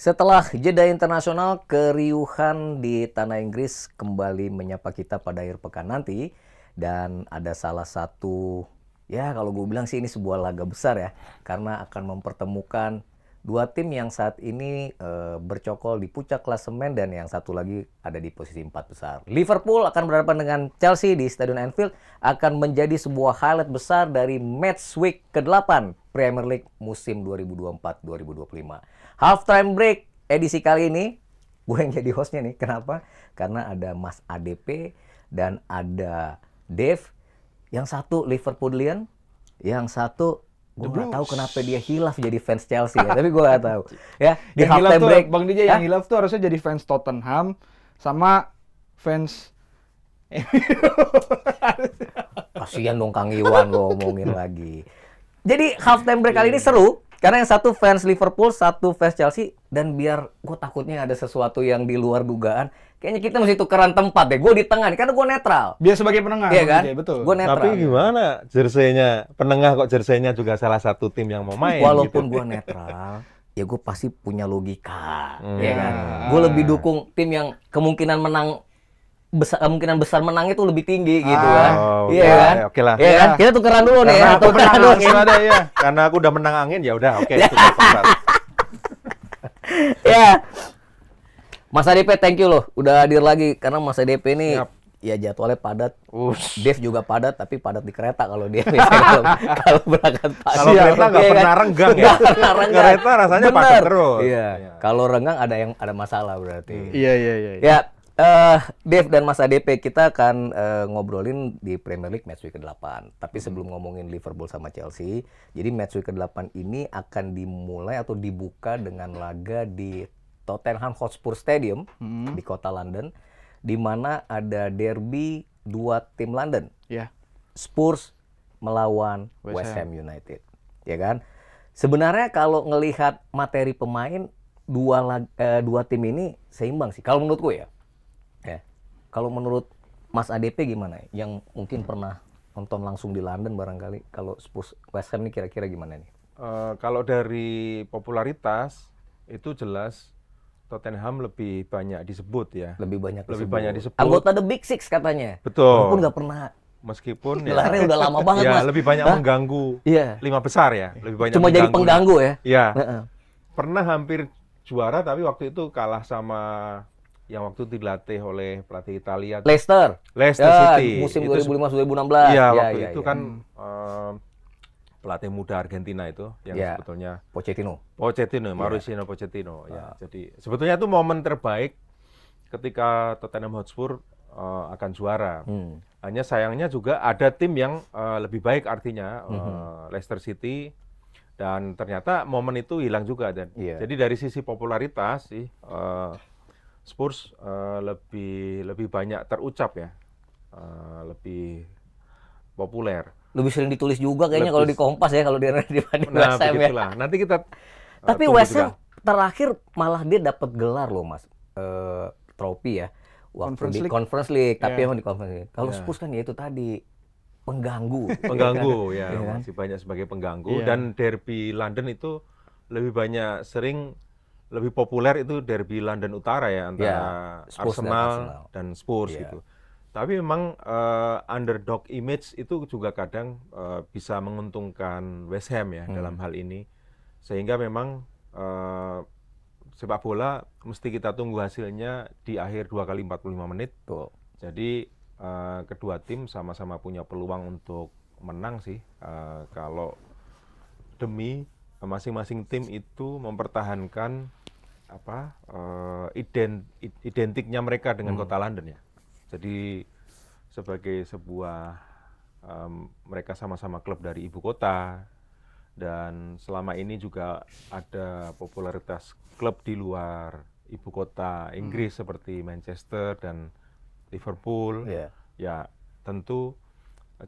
Setelah jeda internasional, keriuhan di tanah Inggris kembali menyapa kita pada akhir pekan nanti. Dan ada salah satu, ya kalau gue bilang sih ini sebuah laga besar ya. Karena akan mempertemukan dua tim yang saat ini e, bercokol di puncak klasemen dan yang satu lagi ada di posisi empat besar. Liverpool akan berhadapan dengan Chelsea di Stadion Anfield akan menjadi sebuah highlight besar dari match week ke-8 Premier League musim 2024-2025. Half Time Break edisi kali ini. Gue yang jadi hostnya nih. Kenapa? Karena ada Mas ADP dan ada Dave. Yang satu Liverpoolian, yang satu gue nggak tahu kenapa dia hilaf jadi fans Chelsea ya. tapi gue gak tahu ya di yang half time break tuh, bang DJ yang hilaf tuh harusnya jadi fans Tottenham sama fans kasihan dong Kang Iwan ngomongin lagi jadi half time break kali ini iya. seru karena yang satu fans Liverpool, satu fans Chelsea, dan biar gue takutnya ada sesuatu yang di luar dugaan, kayaknya kita mesti tukeran tempat deh. Gue di tengah, karena gue netral. Biar sebagai penengah. Iya kan? betul. Gue netral. Tapi gimana jerseynya? Penengah kok jerseynya juga salah satu tim yang mau main. Walaupun gitu. gue netral, ya gue pasti punya logika, hmm. ya kan? Iya. Gue lebih dukung tim yang kemungkinan menang besar kemungkinan besar menang itu lebih tinggi gitu ah, kan. Iya kan? Ya, Oke lah. Iya yeah, kan? Kita tukeran dulu Karena nih. Ya, karena aku tukeran dulu. Ada, ya. Karena aku udah menang angin ya udah oke okay, Ya. Mas ADP thank you loh udah hadir lagi karena Mas ADP ini Yap. ya jadwalnya padat. Ush. Dev juga padat tapi padat di kereta kalau dia kalau, berangkat pagi. Kalau kereta nggak ya, pernah kan? renggang ya. pernah renggang. Kereta rasanya Bener. padat terus. Iya. Ya. Kalau renggang ada yang ada masalah berarti. Iya iya iya. iya. Ya, Uh, Dev dan Mas ADP kita akan uh, ngobrolin di Premier League match week ke-8. Tapi hmm. sebelum ngomongin Liverpool sama Chelsea, jadi match week ke-8 ini akan dimulai atau dibuka dengan laga di Tottenham Hotspur Stadium hmm. di kota London di mana ada derby dua tim London. Yeah. Spurs melawan West, Ham. United. Ya kan? Sebenarnya kalau ngelihat materi pemain dua uh, dua tim ini seimbang sih kalau menurutku ya kalau menurut Mas ADP gimana? Yang mungkin pernah nonton langsung di London barangkali. Kalau Spurs West Ham ini kira-kira gimana nih? Uh, kalau dari popularitas itu jelas Tottenham lebih banyak disebut ya. Lebih banyak disebut. Lebih banyak disebut. Anggota The Big Six katanya. Betul. Walaupun nggak pernah. Meskipun ya. udah lama banget ya, mas. lebih banyak Hah? mengganggu. Iya. Lima besar ya. Lebih banyak Cuma jadi pengganggu ya. Iya. Uh -uh. Pernah hampir juara tapi waktu itu kalah sama yang waktu dilatih oleh pelatih Italia. Leicester. Leicester ya, City. Musim 2015-2016. Iya, ya, waktu ya, itu ya. kan uh, pelatih muda Argentina itu yang ya. sebetulnya Pochettino. Pochettino, ya. Mauricio Pochettino. Ya, ah. jadi sebetulnya itu momen terbaik ketika Tottenham Hotspur uh, akan juara. Hmm. Hanya sayangnya juga ada tim yang uh, lebih baik artinya uh, Leicester City dan ternyata momen itu hilang juga dan ya. jadi dari sisi popularitas sih uh, Spurs uh, lebih lebih banyak terucap ya, uh, lebih populer. Lebih sering ditulis juga kayaknya kalau di Kompas ya kalau di dibanding nah, West Ham ya. Nanti kita. Uh, Tapi West Ham terakhir malah dia dapat gelar loh mas, uh, trofi ya. Waktu conference di League. Conference League, yeah. tapi iya. emang di Conference League. Kalau yeah. Spurs kan ya itu tadi pengganggu. Iya pengganggu ya, kan? ya, iya kan? masih banyak sebagai pengganggu yeah. dan derby London itu lebih banyak sering lebih populer itu derby London Utara ya antara yeah, Arsenal, dan Arsenal dan Spurs yeah. gitu. Tapi memang uh, underdog image itu juga kadang uh, bisa menguntungkan West Ham ya hmm. dalam hal ini. Sehingga memang uh, sepak bola mesti kita tunggu hasilnya di akhir dua kali 45 menit. Tuh. Jadi uh, kedua tim sama-sama punya peluang untuk menang sih uh, kalau demi masing-masing tim itu mempertahankan apa uh, ident, identiknya mereka dengan hmm. kota London ya. Jadi sebagai sebuah um, mereka sama-sama klub dari ibu kota dan selama ini juga ada popularitas klub di luar ibu kota Inggris hmm. seperti Manchester dan Liverpool. Yeah. Ya tentu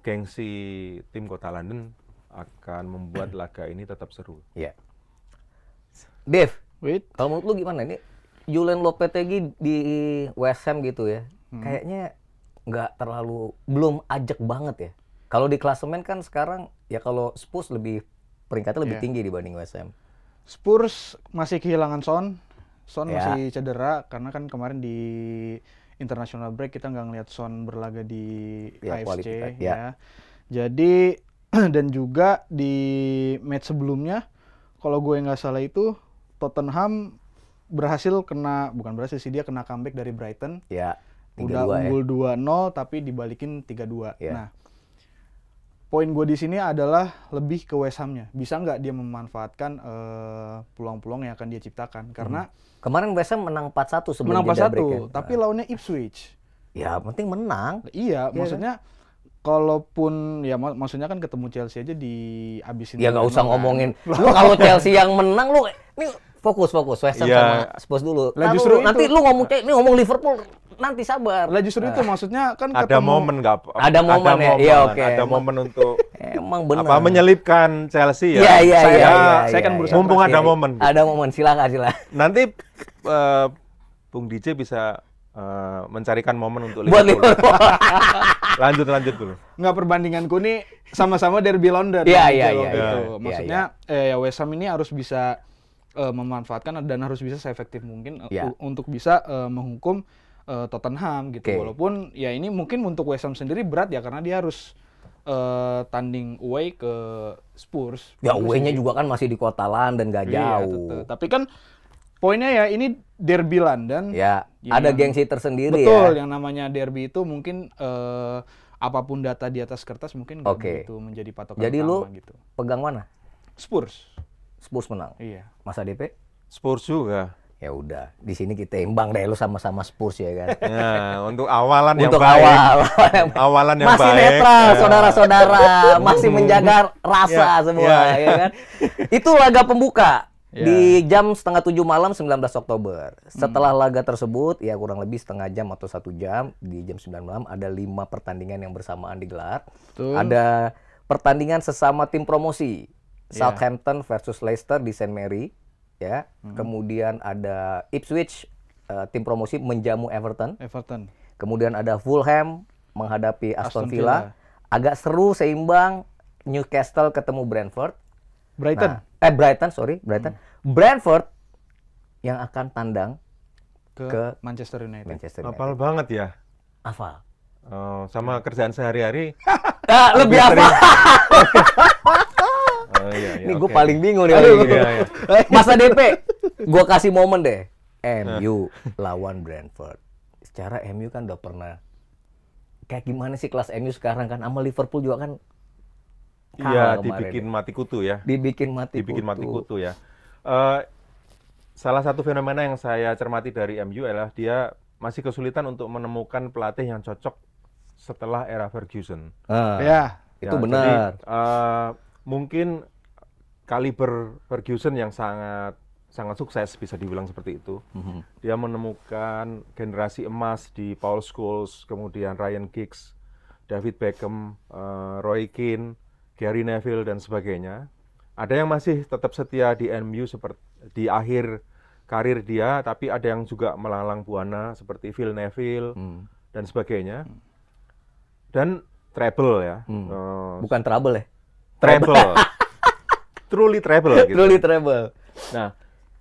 gengsi tim kota London akan membuat hmm. laga ini tetap seru. Iya. Yeah. Dave, Wait. kalau menurut lu gimana ini? Julian Lopetegi di West Ham gitu ya, hmm. kayaknya nggak terlalu belum ajak banget ya. Kalau di klasemen kan sekarang ya kalau Spurs lebih peringkatnya lebih yeah. tinggi dibanding West Ham. Spurs masih kehilangan Son, Son yeah. masih cedera karena kan kemarin di international break kita nggak ngelihat Son berlaga di yeah, AFC ya. Yeah. Ya. Jadi dan juga di match sebelumnya kalau gue nggak salah itu Tottenham berhasil kena bukan berhasil sih dia kena comeback dari Brighton. Ya. udah ya. unggul ya. nol tapi dibalikin 3-2. Ya. Nah, poin gue di sini adalah lebih ke West Ham-nya. Bisa nggak dia memanfaatkan eh, peluang-peluang uh, yang akan dia ciptakan? Hmm. Karena hmm. kemarin West Ham menang 4-1 sebelum menang 4-1, ya. tapi ah. lawannya Ipswich. Ya, penting menang. Iya, ya, maksudnya kan? kalaupun ya mak maksudnya kan ketemu Chelsea aja di abisin ya nggak usah kan. ngomongin lu kalau Chelsea yang menang lu ini fokus fokus West Ham iya. yeah. sama Spurs dulu lah, nah, justru lu, itu. nanti lu ngomong ini ngomong Liverpool nanti sabar lah justru itu nah. maksudnya kan ada ketemu, momen nggak ada momen ya? Iya, ada ya oke. okay. ada momen untuk emang benar apa menyelipkan Chelsea ya, ya, ya saya ya, ya, saya ya, kan ya, berusaha mumpung ada momen ada momen silakan silakan nanti uh, Bung DJ bisa uh, mencarikan momen untuk Liverpool. Buat Liverpool. lanjut lanjut dulu. Nggak perbandinganku nih sama-sama derby London. Iya gitu, iya, iya, gitu. iya iya. Maksudnya ya, ya. Eh, ya West Ham ini harus bisa uh, memanfaatkan dan harus bisa seefektif mungkin ya. uh, untuk bisa uh, menghukum uh, Tottenham gitu. Okay. Walaupun ya ini mungkin untuk West Ham sendiri berat ya karena dia harus uh, tanding away ke Spurs. Ya away-nya juga kan masih di kota London gak iya, jauh. Iya, Tapi kan poinnya ya ini derby London. Ya. Iya, ada iya. gengsi tersendiri betul, ya. Betul, yang namanya derby itu mungkin uh, apapun data di atas kertas mungkin okay. itu menjadi patokan Jadi lu gitu. pegang mana? Spurs. Spurs menang. Iya. Masa DP? Spurs juga ya udah di sini kita imbang deh lu sama-sama Spurs ya kan. Nah, untuk awalan untuk yang baik. Awal, awalan yang masih baik. Masih netral ya. saudara-saudara, masih menjaga rasa ya, semua ya, ya kan. Itu laga pembuka. Yeah. Di iya. jam setengah tujuh malam 19 Oktober. Hmm. Setelah hmm. laga tersebut, ya kurang lebih setengah jam atau satu jam di jam 9 malam ada lima pertandingan yang bersamaan digelar. Betul. Ada pertandingan sesama tim promosi yeah. Southampton versus Leicester di St Mary, ya. Hmm. Kemudian ada Ipswich uh, tim promosi menjamu Everton. Everton. Kemudian ada Fulham menghadapi Aston, Aston Villa. Villa. Agak seru seimbang Newcastle ketemu Brentford. Brighton. Nah, eh Brighton, sorry, Brighton. Hmm. Brentford yang akan tandang ke, ke Manchester United. Manchester United. Apal banget ya. Afal. Oh, sama kerjaan sehari-hari. nah, lebih apa? oh, iya, iya, ini gue paling bingung nih. Oh, iya, iya. Masa DP, gue kasih momen deh. MU lawan Brentford. Secara MU kan udah pernah kayak gimana sih kelas MU sekarang kan sama Liverpool juga kan Iya, dibikin mati kutu ya. Dibikin mati dibikin kutu. mati kutu ya. Uh, salah satu fenomena yang saya cermati dari MU adalah dia masih kesulitan untuk menemukan pelatih yang cocok setelah era Ferguson. Uh, ya, itu ya, benar. Jadi, uh, eh, mungkin kaliber Ferguson yang sangat sangat sukses bisa dibilang seperti itu. Mhm. Dia menemukan generasi emas di Paul Scholes, kemudian Ryan Giggs, David Beckham, uh, Roy Keane, Gary Neville dan sebagainya. Ada yang masih tetap setia di MU seperti di akhir karir dia, tapi ada yang juga melalang buana seperti Phil Neville hmm. dan sebagainya. Dan treble ya. Hmm. Uh, Bukan trouble ya. Treble. Truly treble gitu. Truly treble. Nah,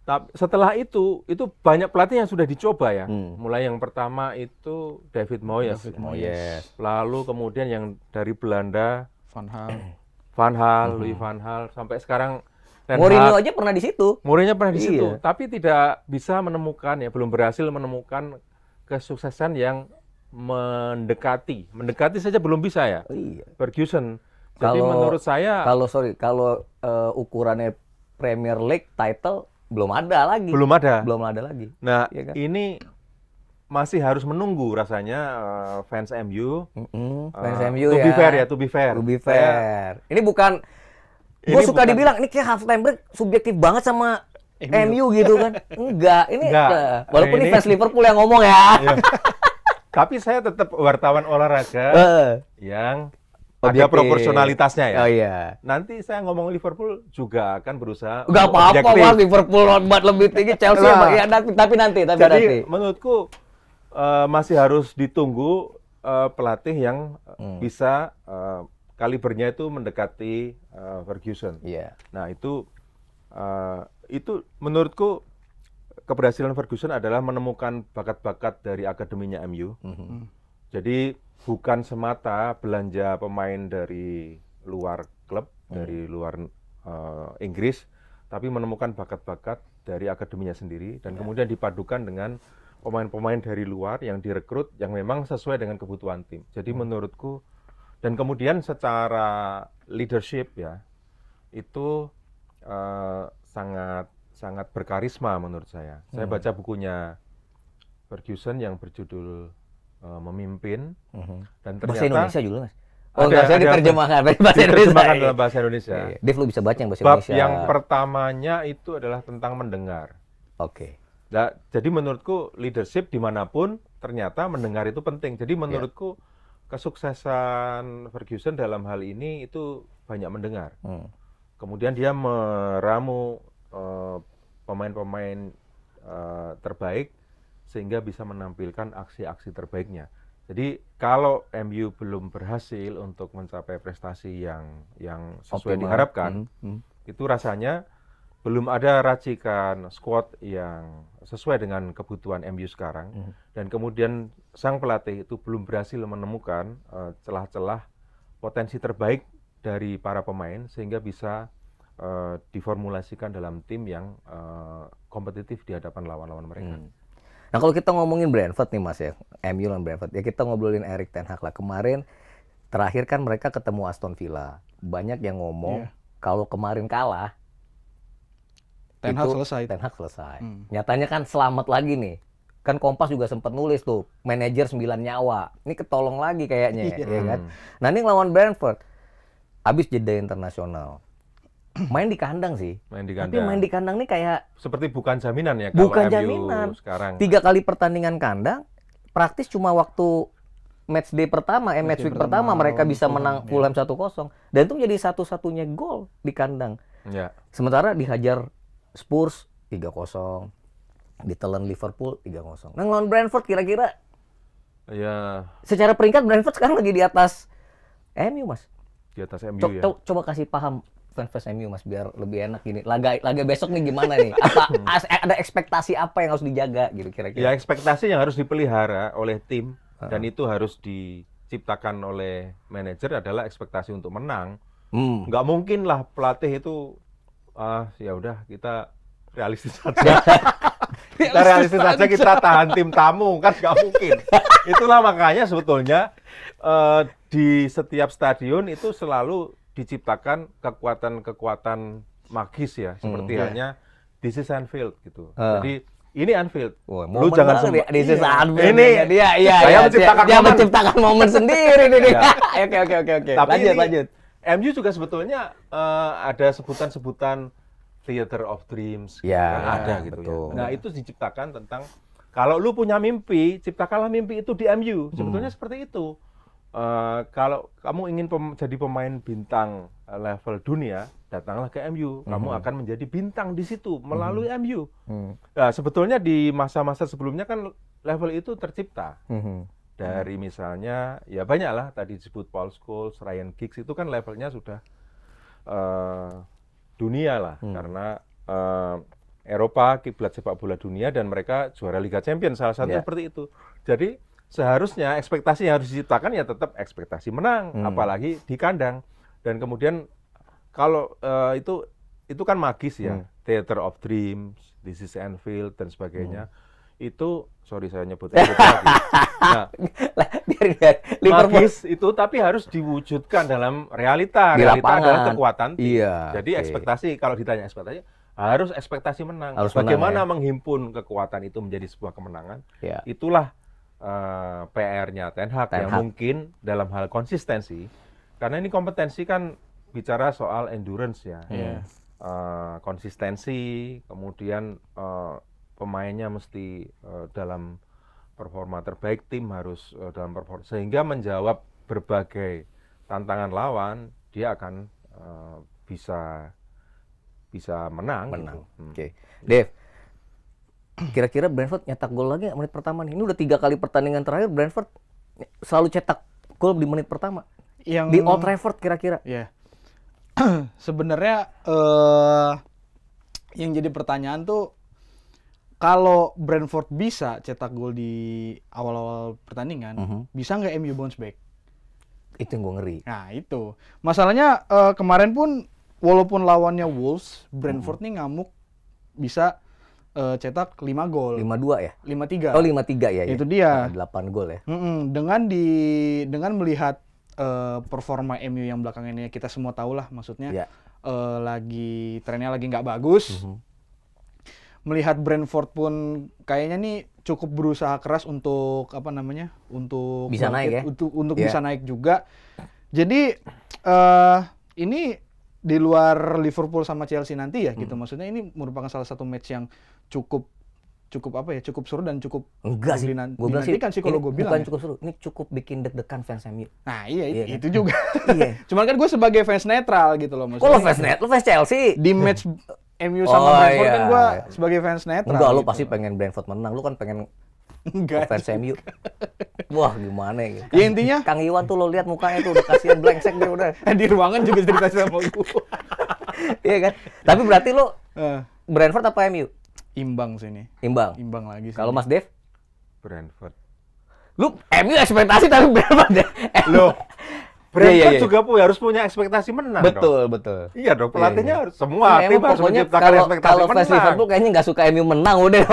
tapi setelah itu itu banyak pelatih yang sudah dicoba ya. Hmm. Mulai yang pertama itu David Moyes. David Moyes. Lalu kemudian yang dari Belanda Van Hal. Van Hal, hmm. Louis Van Hal sampai sekarang Ten Mourinho aja pernah di situ. Mourinho pernah di iya. situ, tapi tidak bisa menemukan ya belum berhasil menemukan kesuksesan yang mendekati. Mendekati saja belum bisa ya. Oh, iya. Ferguson. Jadi kalau, menurut saya kalau sorry, kalau uh, ukurannya Premier League title belum ada lagi. Belum ada. Belum ada lagi. Nah, ya kan? ini masih harus menunggu rasanya uh, fans MU. Mm -hmm. Eh, fans MU to ya. To be ya. fair ya, to be fair. To be fair. Saya, ini bukan gue suka bukan, dibilang ini kayak half time break subjektif banget sama MU, MU gitu kan. Enggak, ini Uh, walaupun nah, ini, ini fans Liverpool yang ngomong ya. Iya. Tapi saya tetap wartawan olahraga uh, yang Objektif. ada proporsionalitasnya ya. Oh iya. Nanti saya ngomong Liverpool juga akan berusaha. Gak apa-apa lah Liverpool lebih tinggi Chelsea nah, ya, tapi nanti tapi Jadi, nanti. menurutku Eh, masih harus ditunggu uh, pelatih yang eh, hmm. bisa uh, kalibernya itu mendekati uh, Ferguson. Yeah. Nah itu uh, itu menurutku keberhasilan Ferguson adalah menemukan bakat-bakat dari akademinya MU. Mm -hmm. Jadi bukan semata belanja pemain dari luar klub, mm. dari luar uh, Inggris, tapi menemukan bakat-bakat dari akademinya sendiri dan yeah. kemudian dipadukan dengan pemain-pemain dari luar yang direkrut yang memang sesuai dengan kebutuhan tim. Jadi hmm. menurutku dan kemudian secara leadership ya itu uh, sangat sangat berkarisma menurut saya. Hmm. Saya baca bukunya Ferguson yang berjudul uh, memimpin hmm. dan ternyata bahasa Indonesia juga mas. Oh, ada, saya diterjemahkan bahasa Indonesia. Diterjemahkan dalam bahasa Indonesia. Iya, iya. Dev lu bisa baca yang bahasa Bab Indonesia. Yang pertamanya itu adalah tentang mendengar. Oke. Okay. Nah, jadi menurutku leadership dimanapun ternyata mendengar itu penting. Jadi menurutku yeah. kesuksesan Ferguson dalam hal ini itu banyak mendengar. Hmm. Kemudian dia meramu eh, pemain-pemain uh, terbaik sehingga bisa menampilkan aksi-aksi terbaiknya. Jadi kalau MU belum berhasil untuk mencapai prestasi yang yang sesuai Optimal. diharapkan, hmm. -hmm. itu rasanya belum ada racikan squad yang sesuai dengan kebutuhan MU sekarang mm. dan kemudian sang pelatih itu belum berhasil menemukan celah celah-celah potensi terbaik dari para pemain sehingga bisa uh, diformulasikan dalam tim yang uh, kompetitif di hadapan lawan-lawan mereka. Mm. Nah kalau kita ngomongin Brentford nih Mas ya, MU dan Brentford ya kita ngobrolin Erik ten Hag lah kemarin terakhir kan mereka ketemu Aston Villa banyak yang ngomong yeah. kalau kemarin kalah Ten Hag selesai. Ten Hag selesai. Hmm. Nyatanya kan selamat lagi nih. Kan Kompas juga sempat nulis tuh, manajer 9 nyawa. Ini ketolong lagi kayaknya iya. ya kan. Hmm. Nah, ini lawan Brentford. Abis jeda internasional. Main di kandang sih. Main di kandang. Tapi main di kandang nih kayak seperti bukan jaminan ya kalau Bukan MU jaminan. Sekarang. Tiga kali pertandingan kandang, praktis cuma waktu match day pertama, eh match, week pertama, pertama mereka bisa menang iya. Fulham satu 1-0 dan itu menjadi satu-satunya gol di kandang. Ya. Sementara dihajar Spurs 3-0 ditelan Liverpool 3-0 nah lawan Brentford kira-kira ya secara peringkat Brentford sekarang lagi di atas MU mas di atas MU Co ya coba kasih paham fans MU mas biar lebih enak ini. laga laga besok nih gimana nih apa ada ekspektasi apa yang harus dijaga gitu kira-kira ya ekspektasi yang harus dipelihara oleh tim ah. dan itu harus diciptakan oleh manajer adalah ekspektasi untuk menang hmm. nggak mungkin lah pelatih itu ah ya udah kita realistis saja. kita realistis saja kita tahan tim tamu kan nggak mungkin. Itulah makanya sebetulnya uh, di setiap stadion itu selalu diciptakan kekuatan-kekuatan magis ya seperti hmm, halnya this is Anfield gitu. Uh. Jadi ini Anfield. Wah, lu jangan sempat. Di, di iya. Anfield. Ini dia, iya, saya iya, menciptakan dia, momen. sendiri ini. Iya. Oke, oke, oke, oke. Tapi lanjut, ini, lanjut. MU juga sebetulnya uh, ada sebutan-sebutan theater of dreams ya, kan ada gitu ya. betul. ya. Nah, itu diciptakan tentang kalau lu punya mimpi, ciptakanlah mimpi itu di MU. Hmm. Sebetulnya hmm. seperti itu. Uh, kalau kamu ingin pem jadi pemain bintang level dunia, datanglah ke MU. Kamu hmm. akan menjadi bintang di situ melalui hmm. MU. Hmm. Nah, sebetulnya di masa-masa sebelumnya kan level itu tercipta. Hmm dari hmm. misalnya ya banyak lah tadi disebut Paul Scholes, Ryan Giggs itu kan levelnya sudah uh, dunia lah hmm. karena uh, Eropa kiblat sepak bola dunia dan mereka juara Liga Champions salah satu yeah. seperti itu. Jadi seharusnya ekspektasi yang harus diciptakan ya tetap ekspektasi menang hmm. apalagi di kandang dan kemudian kalau uh, itu itu kan magis ya hmm. theater of dreams, this is Anfield dan sebagainya. Hmm itu sorry saya nyebut Nah, magis itu tapi harus diwujudkan dalam realita. Di realita adalah kekuatan. Tim. Iya. Jadi okay. ekspektasi kalau ditanya ekspektasi harus ekspektasi menang. Harus Bagaimana menang, ya? menghimpun kekuatan itu menjadi sebuah kemenangan? Ya. Itulah uh, eh, PR-nya Ten Hag yang mungkin dalam hal konsistensi karena ini kompetensi kan bicara soal endurance ya. Uh, konsistensi, kemudian eh, pemainnya mesti uh, dalam performa terbaik, tim harus uh, dalam performa sehingga menjawab berbagai tantangan lawan, dia akan uh, bisa bisa menang. Gitu. Menang. Gitu. Hmm. Oke, okay. Dave. Kira-kira Brentford nyetak gol lagi menit pertama nih? Ini udah tiga kali pertandingan terakhir Brentford selalu cetak gol di menit pertama. Yang di Old Trafford kira-kira. Ya. Yeah. Sebenarnya uh, yang jadi pertanyaan tuh kalau Brentford bisa cetak gol di awal-awal pertandingan, uh mhm. -huh. bisa nggak MU bounce back? Itu yang gue ngeri. Nah itu masalahnya uh, kemarin pun walaupun lawannya Wolves, Brentford uh mhm. -huh. nih ngamuk bisa uh, cetak 5 gol. 5-2 ya? 5-3. Oh 5-3 ya, ya. Itu dia. 8 gol ya. Mm -mm. Dengan di dengan melihat uh, performa MU yang belakangan ini kita semua tahu lah maksudnya yeah. Ya. uh, lagi trennya lagi nggak bagus. Uh mhm. -huh melihat Brentford pun kayaknya nih cukup berusaha keras untuk apa namanya untuk bisa market, naik ya untuk untuk yeah. bisa naik juga jadi uh, ini di luar Liverpool sama Chelsea nanti ya gitu. hmm. gitu maksudnya ini merupakan salah satu match yang cukup cukup apa ya cukup seru dan cukup enggak sih gue bilang sih kan sih kalau gue bilang bukan ya. cukup seru ini cukup bikin deg-degan fans MU nah iya, iya itu kan? juga iya cuman kan gue sebagai fans netral gitu loh maksudnya kalau fans gitu. netral fans Chelsea di match MU sama oh, Brentford iya. kan gue sebagai fans netral. Enggak, lu gitu. pasti pengen Brentford menang. Lu kan pengen Enggak. Fans MU. Wah, gimana ya? Kan, ya intinya Kang Iwan tuh lo lihat mukanya tuh udah kasihan blengsek dia udah. Di ruangan juga cerita sama gue. iya kan? Tapi berarti lo uh. Eh. Brentford apa MU? Imbang sih ini. Imbang. Imbang lagi sih. Kalau Mas Dev? Brentford. Lu MU ekspektasi tapi Brentford ya. Lo Brand yeah, yeah, yeah. juga pun harus punya ekspektasi menang. Betul, dong. betul. Iya dong, pelatihnya yeah, iya. yeah. semua nah, tim harus menciptakan kalau, ekspektasi kalau menang. Kalau Liverpool kayaknya nggak suka MU menang udah.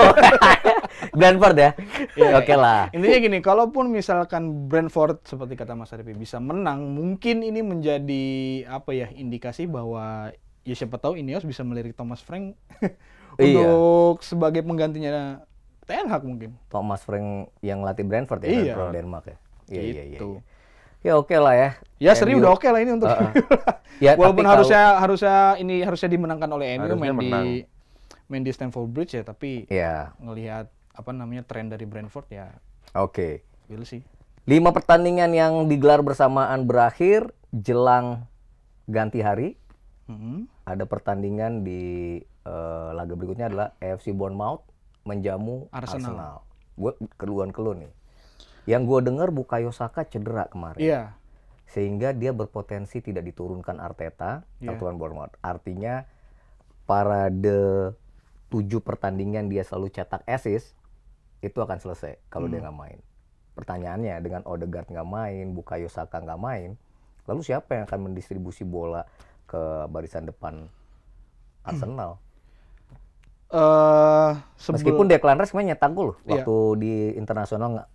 Brentford ya. Iya, Oke okay lah. Intinya gini, kalaupun misalkan Brentford seperti kata Mas Arifi bisa menang, mungkin ini menjadi apa ya indikasi bahwa ya siapa tahu Ineos bisa melirik Thomas Frank untuk iya. sebagai penggantinya Ten Hag mungkin. Thomas Frank yang latih Brentford ya, iya. Brentford Denmark ya. Iya, gitu. iya, iya. iya ya oke okay lah ya. Ya seri udah oke okay lah ini untuk uh -uh. ya, walaupun harusnya kalau, harusnya ini harusnya dimenangkan oleh MU main menang. di main di Stamford Bridge ya tapi ya. ngelihat apa namanya tren dari Brentford ya. Oke. Okay. Will sih. Lima pertandingan yang digelar bersamaan berakhir jelang ganti hari. Mm -hmm. Ada pertandingan di uh, laga berikutnya adalah AFC Bournemouth menjamu Arsenal. Arsenal. Gue keluhan-keluhan nih. Yang gue dengar Bukayo Saka cedera kemarin. Iya. Sehingga dia berpotensi tidak diturunkan Arteta, yeah. Tuan Bournemouth. Artinya parade tujuh pertandingan dia selalu cetak assist itu akan selesai kalau hmm. dia nggak main. Pertanyaannya dengan Odegaard nggak main, Bukayo Saka nggak main, lalu siapa yang akan mendistribusi bola ke barisan depan Arsenal? Hmm. Uh, eh, sebelum... Meskipun Declan Rice kemarin nyetak gol iya. waktu di internasional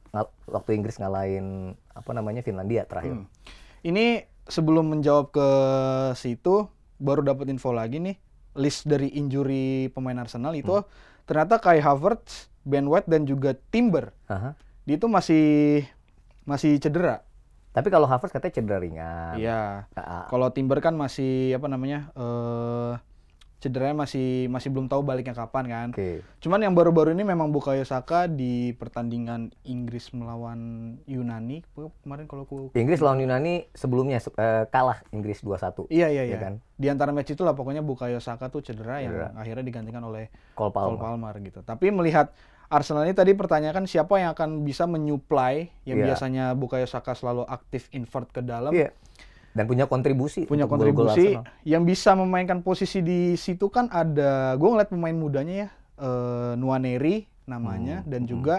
waktu Inggris ngalahin apa namanya Finlandia terakhir. Hmm. Ini sebelum menjawab ke situ baru dapat info lagi nih list dari injury pemain Arsenal itu hmm. ternyata Kai Havertz, Ben White dan juga Timber. uh Dia itu masih masih cedera. Tapi kalau Havertz katanya cedera ringan. Iya. Ah, ah. Kalau Timber kan masih apa namanya? Uh, cederanya masih masih belum tahu baliknya kapan kan. Okay. Cuman yang baru-baru ini memang Bukayo Saka di pertandingan Inggris melawan Yunani kemarin kalau aku Inggris lawan Yunani sebelumnya uh, kalah Inggris 2-1. Iya iya iya. Ya iya. kan? Di antara match itu lah pokoknya Bukayo Saka tuh cedera, cedera. yang akhirnya digantikan oleh Cole Palmer. Cole Palmer gitu. Tapi melihat Arsenal ini tadi pertanyaan siapa yang akan bisa menyuplai yang yeah. biasanya Bukayo Saka selalu aktif invert ke dalam. Yeah dan punya kontribusi punya kontribusi yang bisa memainkan posisi di situ kan ada gue ngeliat pemain mudanya ya uh, eh, Nuaneri namanya hmm. dan hmm. juga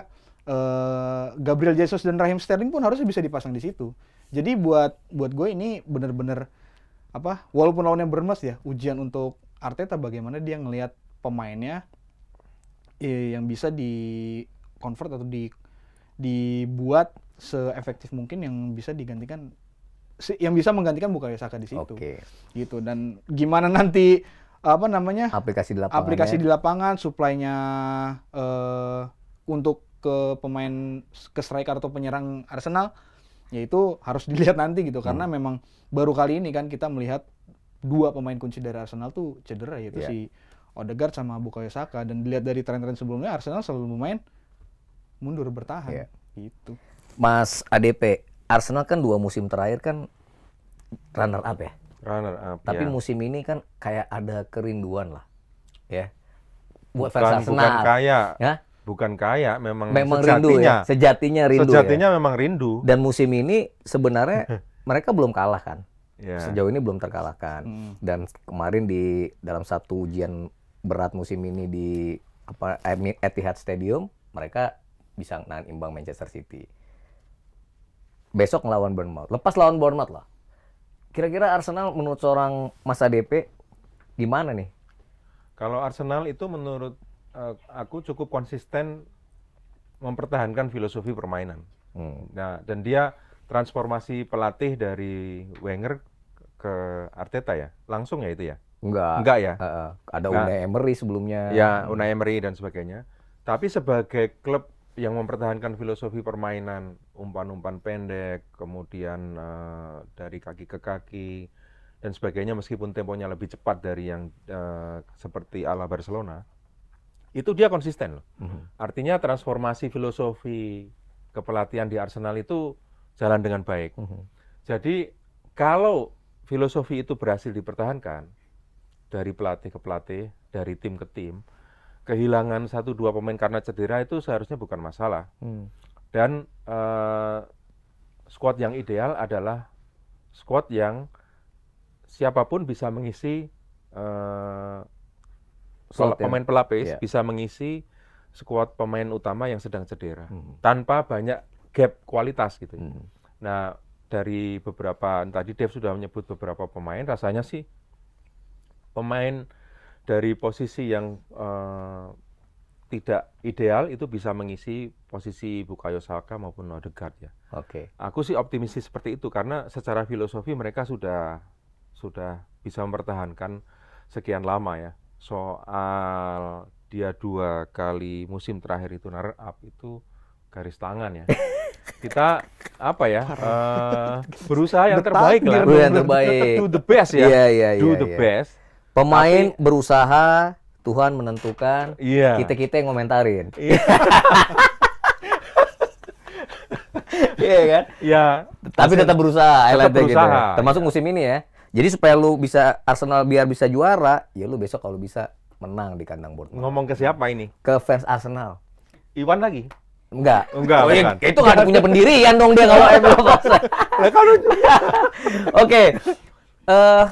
uh, Gabriel Jesus dan Raheem Sterling pun harusnya bisa dipasang di situ jadi buat buat gue ini bener-bener apa walaupun lawannya bermas ya ujian untuk Arteta bagaimana dia ngelihat pemainnya eh, yang bisa di convert atau di dibuat seefektif mungkin yang bisa digantikan yang bisa menggantikan Bukayo Saka di situ. Okay. Gitu dan gimana nanti apa namanya? aplikasi di lapangan. Aplikasi di lapangan suplainya uh, eh, untuk ke pemain ke striker atau penyerang Arsenal yaitu harus dilihat nanti gitu karena hmm. memang baru kali ini kan kita melihat dua pemain kunci dari Arsenal tuh cedera yaitu yeah. si Odegaard sama Bukayo Saka dan dilihat dari tren-tren sebelumnya Arsenal selalu bermain mundur bertahan yeah. gitu. Mas ADP Arsenal kan dua musim terakhir kan runner up ya. Runner up. Tapi ya. musim ini kan kayak ada kerinduan lah, ya. Buat bukan, fans Arsenal. Bukan kaya. Ya? Bukan kaya, memang, memang ya. sejatinya. Rindu ya? Sejatinya rindu. Sejatinya ya? memang rindu. Dan musim ini sebenarnya mereka belum kalah kan. Yeah. Sejauh ini belum terkalahkan. Hmm. Dan kemarin di dalam satu ujian berat musim ini di apa Etihad Stadium, mereka bisa nahan imbang Manchester City besok ngelawan Bournemouth. Lepas lawan Bournemouth lah. Kira-kira Arsenal menurut seorang Mas ADP gimana nih? Kalau Arsenal itu menurut eh, aku cukup konsisten mempertahankan filosofi permainan. Hmm. Nah, dan dia transformasi pelatih dari Wenger ke Arteta ya, langsung ya itu ya? Enggak. Enggak ya? Uh, ada Unai Emery sebelumnya. Ya, Unai Emery dan sebagainya. Tapi sebagai klub yang mempertahankan filosofi permainan umpan-umpan pendek, kemudian uh, dari kaki ke kaki dan sebagainya meskipun temponya lebih cepat dari yang uh, seperti ala Barcelona, itu dia konsisten loh. Mm -hmm. Artinya transformasi filosofi kepelatihan di Arsenal itu jalan dengan baik. Mm -hmm. Jadi kalau filosofi itu berhasil dipertahankan dari pelatih ke pelatih, dari tim ke tim, kehilangan satu dua pemain karena cedera itu seharusnya bukan masalah. Hmm. Dan uh, squad yang ideal adalah squad yang siapapun bisa mengisi uh, pemain pelapis yeah. bisa mengisi squad pemain utama yang sedang cedera hmm. tanpa banyak gap kualitas gitu. Hmm. Nah, dari beberapa tadi Dev sudah menyebut beberapa pemain rasanya sih pemain dari posisi yang uh, tidak ideal itu bisa mengisi posisi Bukayo Saka maupun Odegaard ya. Oke. Okay. Aku sih optimis seperti itu karena secara filosofi mereka sudah sudah bisa mempertahankan sekian lama ya. Soal dia dua kali musim terakhir itu runner up itu garis tangan ya. Kita apa ya? Uh, berusaha yang terbaik lah. Yang terbaik. Do the best ya. Yeah, yeah, yeah, do iya, the iya. best Pemain Tapi, berusaha, Tuhan menentukan. Yeah. Kita-kita yang komentarin. Iya. iya kan? Iya. Tapi tetap berusaha. Tetap gitu. berusaha. Gitu. Ya. Termasuk iya. musim ini ya. Jadi supaya lu bisa Arsenal biar bisa juara, ya lu besok kalau bisa menang di kandang Bournemouth. Ngomong ke siapa ini? Ke fans Arsenal. Iwan lagi? Enggak. Enggak, oh, kan. Itu kan punya pendirian dong dia kalau Emil Lah Oke. Eh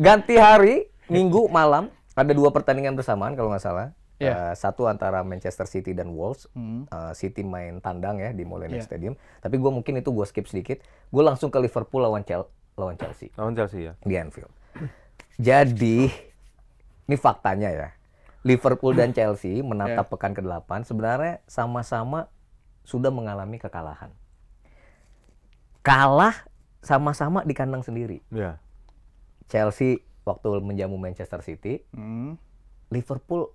ganti hari minggu malam ada dua pertandingan bersamaan kalau nggak salah. Yeah. Iya. Uh, satu antara Manchester City dan Wolves. Mm. Uh, City main tandang ya di Molineux yeah. Stadium. Tapi gue mungkin itu gue skip sedikit. Gue langsung ke Liverpool lawan, Chel lawan Chelsea. Lawan Chelsea ya. Di Anfield. Jadi ini faktanya ya. Liverpool dan Chelsea menatap yeah. pekan ke-8 sebenarnya sama-sama sudah mengalami kekalahan. Kalah sama-sama di kandang sendiri. Yeah. Chelsea waktu menjamu Manchester City, hmm. Liverpool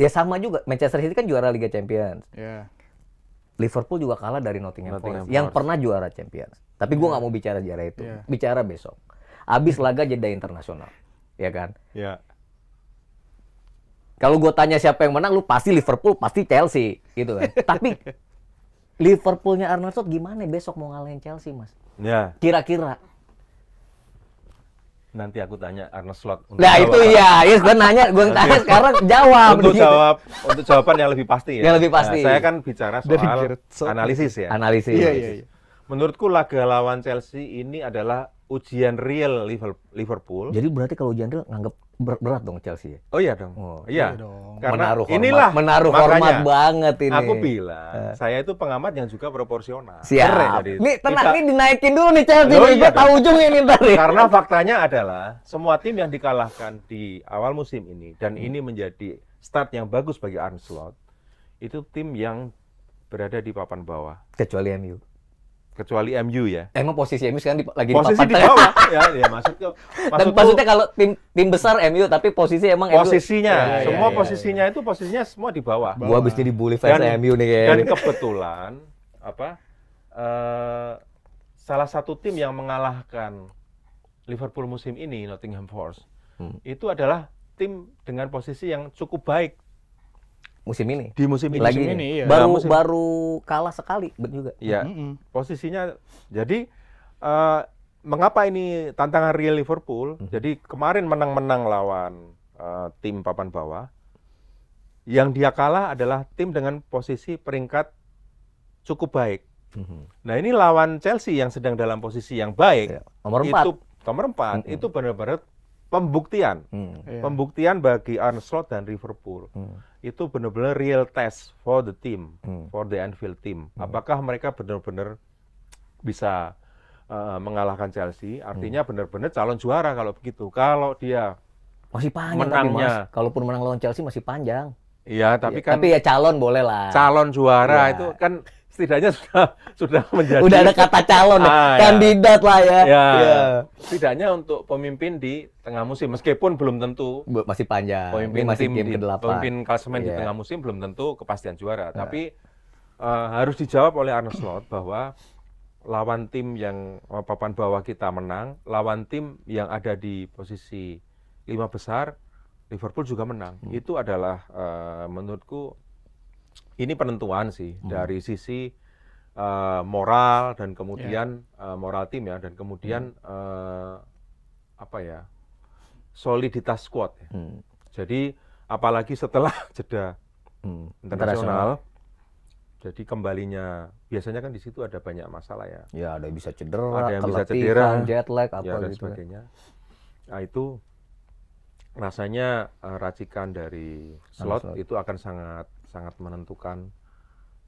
ya sama juga. Manchester City kan juara Liga Champions. Yeah. Liverpool juga kalah dari Nottingham, Nottingham Forest, yang pernah juara Champions. Tapi gue ya. nggak yeah. mau bicara juara itu, yeah. bicara besok. Abis laga jeda internasional, ya kan? Yeah. Kalau gue tanya siapa yang menang, lu pasti Liverpool, pasti Chelsea, gitu kan? Tapi Liverpoolnya Arnold Slot gimana besok mau ngalahin Chelsea, mas? Ya. Yeah. Kira-kira nanti aku tanya Arnold Slot untuk nah jawab. itu iya, yes iya, gue nanya gue tanya sekarang jawab untuk gitu. jawab untuk jawaban yang lebih pasti ya yang lebih pasti nah, saya kan bicara soal analisis ya analisis iya, iya, iya. menurutku laga lawan Chelsea ini adalah ujian real Liverpool jadi berarti kalau ujian real nganggap berat, berat dong Chelsea. Ya? Oh iya dong. Oh, iya. iya dong. menaruh hormat, inilah menaruh makanya, banget ini. Aku bilang, uh. saya itu pengamat yang juga proporsional. Siap. Keren, jadi, ya, nih tenang, kita, nih dinaikin dulu nih Chelsea. Oh, iya tahu ujung ini tadi. Karena faktanya adalah semua tim yang dikalahkan di awal musim ini dan hmm. ini menjadi start yang bagus bagi Arsenal. itu tim yang berada di papan bawah. Kecuali MU kecuali MU ya. Emang posisi MU sekarang di, lagi posisi di, di bawah. ya, ya masuk ke maksud Dan maksudnya kalau tim tim besar MU tapi posisi emang posisinya MU, ya, ya, semua ya, ya, posisinya ya, itu posisinya semua di bawah. bawah. Gua habis jadi bully fans dan, MU nih kayaknya. Dan kebetulan apa uh, salah satu tim yang mengalahkan Liverpool musim ini Nottingham Forest hmm. itu adalah tim dengan posisi yang cukup baik musim ini. Di musim ini. Lagi musim ini, iya. Baru nah, musim. baru kalah sekali juga. Iya. Mm -hmm. Posisinya jadi uh, mengapa ini tantangan real Liverpool? Mm -hmm. Jadi kemarin menang-menang lawan uh, tim papan bawah. Yang dia kalah adalah tim dengan posisi peringkat cukup baik. Mm -hmm. Nah, ini lawan Chelsea yang sedang dalam posisi yang baik. Ya, nomor 4. nomor 4 mm -hmm. itu benar-benar pembuktian, hmm. Iya. pembuktian bagi Arnold dan Liverpool hmm. itu benar-benar real test for the team, hmm. for the Anfield team. Hmm. Apakah mereka benar-benar bisa uh, mengalahkan Chelsea? Artinya hmm. benar-benar calon juara kalau begitu. Kalau dia masih panjang menangnya, tapi mas, kalaupun menang lawan Chelsea masih panjang. Iya, tapi ya, kan tapi ya calon boleh lah. Calon juara ya. itu kan setidaknya sudah sudah menjadi sudah ada kata calon ya. ah, ya. kandidat ya. lah ya. Ya. ya setidaknya untuk pemimpin di tengah musim meskipun belum tentu masih panjang pemimpin masih tim, tim di, pemimpin klasemen yeah. di iya. tengah musim belum tentu kepastian juara yeah. tapi uh, harus dijawab oleh Arne Slot bahwa lawan tim yang eh, papan bawah kita menang lawan tim yang ada di posisi lima besar Liverpool juga menang hmm. itu adalah uh, menurutku ini penentuan sih hmm. dari sisi uh, moral dan kemudian yeah. Ya. uh, moral tim ya dan kemudian hmm. uh, apa ya soliditas squad. Ya. Hmm. Jadi apalagi setelah jeda hmm. internasional, jadi kembalinya biasanya kan di situ ada banyak masalah ya. Ya ada yang bisa cedera, ada yang bisa cedera, jet lag ya, apa ya, dan gitu ya. sebagainya. Nah itu rasanya eh, racikan dari slot, slot itu akan sangat sangat menentukan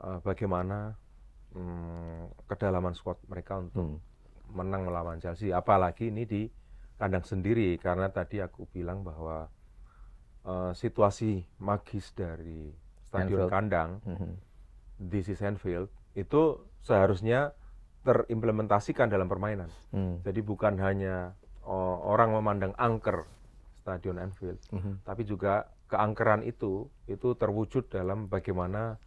uh, bagaimana um, kedalaman squad mereka untuk hmm. menang melawan Chelsea. Apalagi ini di kandang sendiri karena tadi aku bilang bahwa uh, situasi magis dari stadion Anfield. kandang hmm di sisi Anfield itu seharusnya terimplementasikan dalam permainan. Hmm. Jadi bukan hanya uh, orang memandang angker stadion Anfield, hmm tapi juga keangkeran itu itu terwujud dalam bagaimana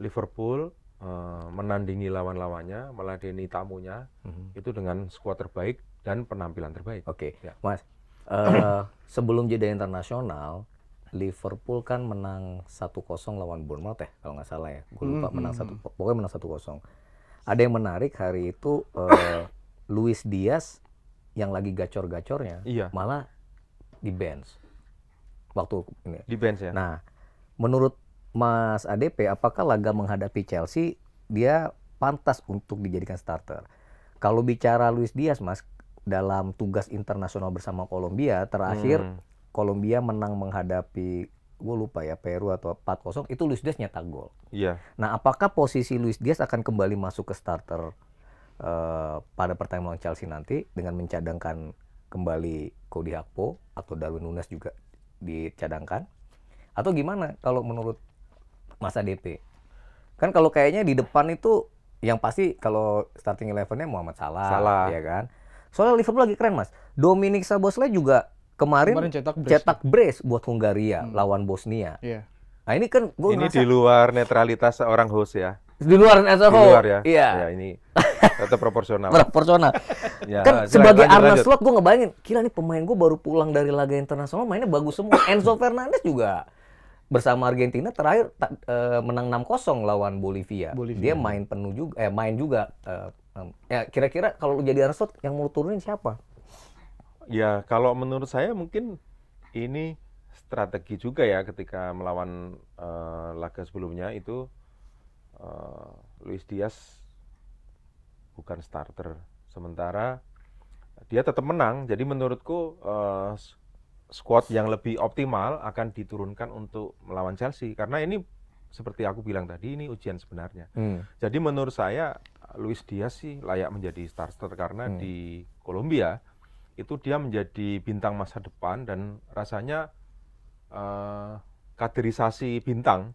Liverpool uh, menandingi lawan-lawannya, meladeni tamunya mm-hmm. itu dengan skuad terbaik dan penampilan terbaik. Oke, okay. ya. Mas. Uh, sebelum jeda internasional, Liverpool kan menang 1-0 lawan Bournemouth eh, kalau nggak salah ya. Gue lupa mm-hmm. menang satu, mhm. pokoknya menang 1-0. Ada yang menarik hari itu uh, Luis Diaz yang lagi gacor-gacornya iya. malah di bench waktu ini. Di bench ya. Nah, menurut Mas ADP, apakah laga menghadapi Chelsea dia pantas untuk dijadikan starter? Kalau bicara Luis Diaz, Mas, dalam tugas internasional bersama Kolombia terakhir hmm. menang menghadapi gue lupa ya Peru atau 4-0 itu Luis Diaz nyetak gol. Iya. Yeah. Nah, apakah posisi Luis Diaz akan kembali masuk ke starter uh, pada pertandingan Chelsea nanti dengan mencadangkan kembali Cody Hakpo atau Darwin Nunes juga dicadangkan atau gimana kalau menurut masa DP kan kalau kayaknya di depan itu yang pasti kalau starting elevennya Muhammad Salah, Salah. ya kan soalnya Liverpool lagi keren mas Dominic Sabosle juga kemarin, kemarin cetak, brace. cetak brace buat Hungaria hmm. lawan Bosnia yeah. nah ini kan gue ini di luar netralitas seorang host ya di luar Netanyahu. Di luar ya. Iya. Ya, ini tetap proporsional. proporsional. ya, kan jelas, sebagai Arna Slot gue ngebayangin, kira nih pemain gue baru pulang dari laga internasional mainnya bagus semua. Enzo Fernandez juga bersama Argentina terakhir ta, uh, menang 6-0 lawan Bolivia. Bolivia. Dia main penuh juga eh main juga uh, um, ya kira-kira kalau jadi Arna Slot yang mau turunin siapa? Ya, kalau menurut saya mungkin ini strategi juga ya ketika melawan uh, laga sebelumnya itu uh, Luis Diaz bukan starter sementara dia tetap menang jadi menurutku uh, squad yang lebih optimal akan diturunkan untuk melawan Chelsea karena ini seperti aku bilang tadi ini ujian sebenarnya. Hmm. Jadi menurut saya Luis Diaz sih layak menjadi starter karena hmm. di Kolombia itu dia menjadi bintang masa depan dan rasanya uh, kaderisasi bintang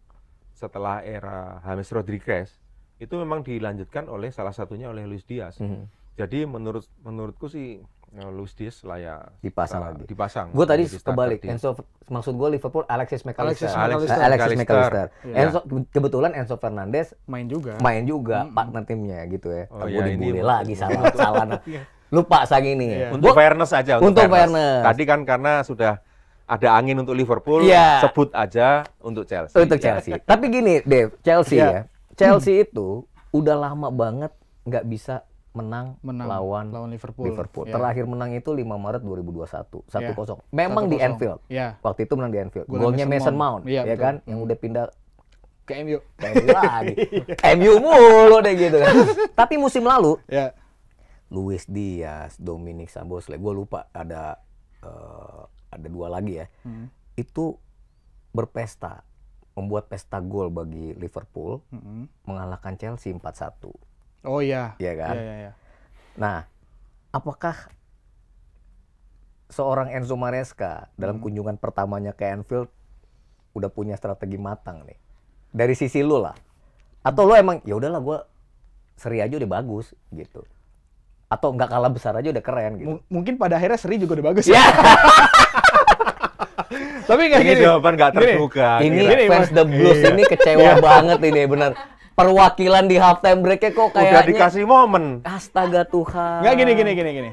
setelah era James Rodriguez itu memang dilanjutkan oleh salah satunya oleh Luis Diaz. Mm -hmm. Jadi menurut menurutku sih ya, Luis Diaz layak dipasang uh, lagi. Dipasang. Gue tadi kebalik. Dia. Enzo maksud gue Liverpool Alexis McAllister. Alexis McAllister. Alexis iya. McAllister. Yeah. Enzo kebetulan Enzo Fernandez main juga. Main juga mm -hmm. partner timnya gitu ya. Oh, Tapi ya, dibully lagi salah salah. Iya. Lupa saking ini. Yeah. Untuk gua, fairness aja. Untuk, untuk fairness. fairness. Tadi kan karena sudah ada angin untuk Liverpool, yeah. sebut aja untuk Chelsea. Untuk Chelsea. Ya. Tapi gini, Dev, Chelsea yeah. ya. Chelsea hmm. itu udah lama banget nggak bisa menang, menang lawan, lawan Liverpool. Liverpool. Yeah. Terakhir menang itu 5 Maret 2021, 1-0. Yeah. Memang 1-0. di Anfield. Yeah. Waktu itu menang di Anfield. Gua Golnya Mason Mount, Mount yeah, ya betul. kan, hmm. yang udah pindah ke MU. Ke MU lagi. MU mulu deh gitu kan. Tapi musim lalu, yeah. Luis Diaz, Dominic Sambos, gue lupa ada uh, ada dua lagi ya hmm. itu berpesta membuat pesta gol bagi Liverpool hmm. mengalahkan Chelsea 4-1 oh iya Iya kan ya, ya, ya. nah apakah seorang Enzo Maresca dalam hmm. kunjungan pertamanya ke Anfield udah punya strategi matang nih dari sisi lu lah atau lu emang ya udahlah gue seri aja udah bagus gitu atau nggak kalah besar aja udah keren gitu M mungkin pada akhirnya seri juga udah bagus ya Tapi kayak gini. Ini jawaban gak terbuka. Ini gini, fans The Blues iya. ini kecewa iya. banget ini benar perwakilan di halftime breaknya kok kayaknya udah dikasih momen astaga Tuhan nggak gini gini gini gini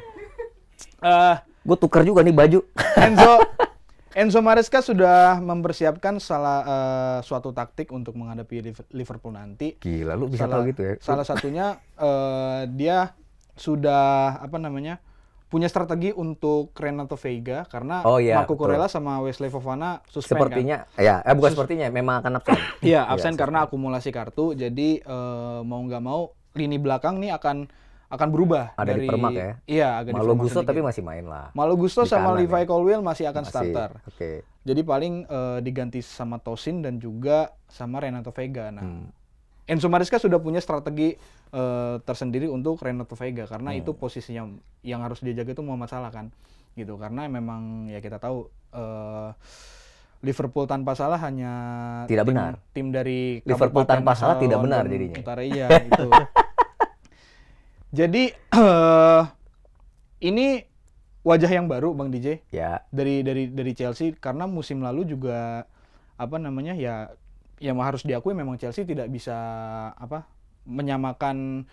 uh, eh, gue tuker juga nih baju Enzo Enzo Maresca sudah mempersiapkan salah uh, suatu taktik untuk menghadapi Liverpool nanti gila lu bisa salah, tahu gitu ya salah satunya uh, dia sudah apa namanya punya strategi untuk Renato Vega karena oh, iya, Marco Corella sama Wesley Fofana suspend kan? Sepertinya kan? ya, eh, bukan Sus sepertinya memang akan absen. Iya, iya, absen ya, karena akumulasi kartu. Jadi uh, mau nggak mau lini belakang nih akan akan berubah ada dari di permak ya. Iya, agak Malo Gusto tapi masih main lah. Malo Gusto sama kanan, Levi ya? Colwell masih akan masih, starter. Okay. Jadi paling uh, diganti sama Tosin dan juga sama Renato Vega. Nah, hmm. Enzo Mariska sudah punya strategi uh, tersendiri untuk Renato Vega karena hmm. itu posisinya yang harus dia jaga itu mau masalah kan gitu karena memang ya kita tahu uh, Liverpool tanpa salah hanya tidak tim, benar tim dari Liverpool tanpa salah tidak benar jadinya utara iya gitu. jadi uh, ini wajah yang baru Bang DJ ya. dari dari dari Chelsea karena musim lalu juga apa namanya ya ya harus diakui memang Chelsea tidak bisa apa menyamakan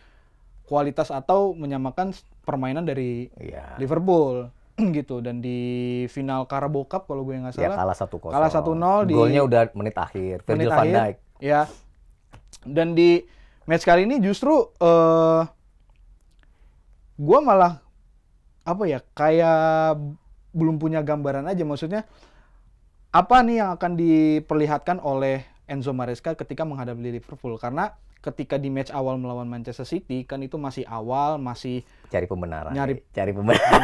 kualitas atau menyamakan permainan dari yeah. Liverpool gitu dan di final Carabao Cup kalau gue nggak iya, salah ya, kalah satu kalah satu nol di golnya udah menit akhir Virgil menit van Dijk ya dan di match kali ini justru uh, eh, gue malah apa ya kayak belum punya gambaran aja maksudnya apa nih yang akan diperlihatkan oleh Enzo Maresca ketika menghadapi Liverpool karena ketika di match awal melawan Manchester City kan itu masih awal masih cari pembenaran nyari cari pembenaran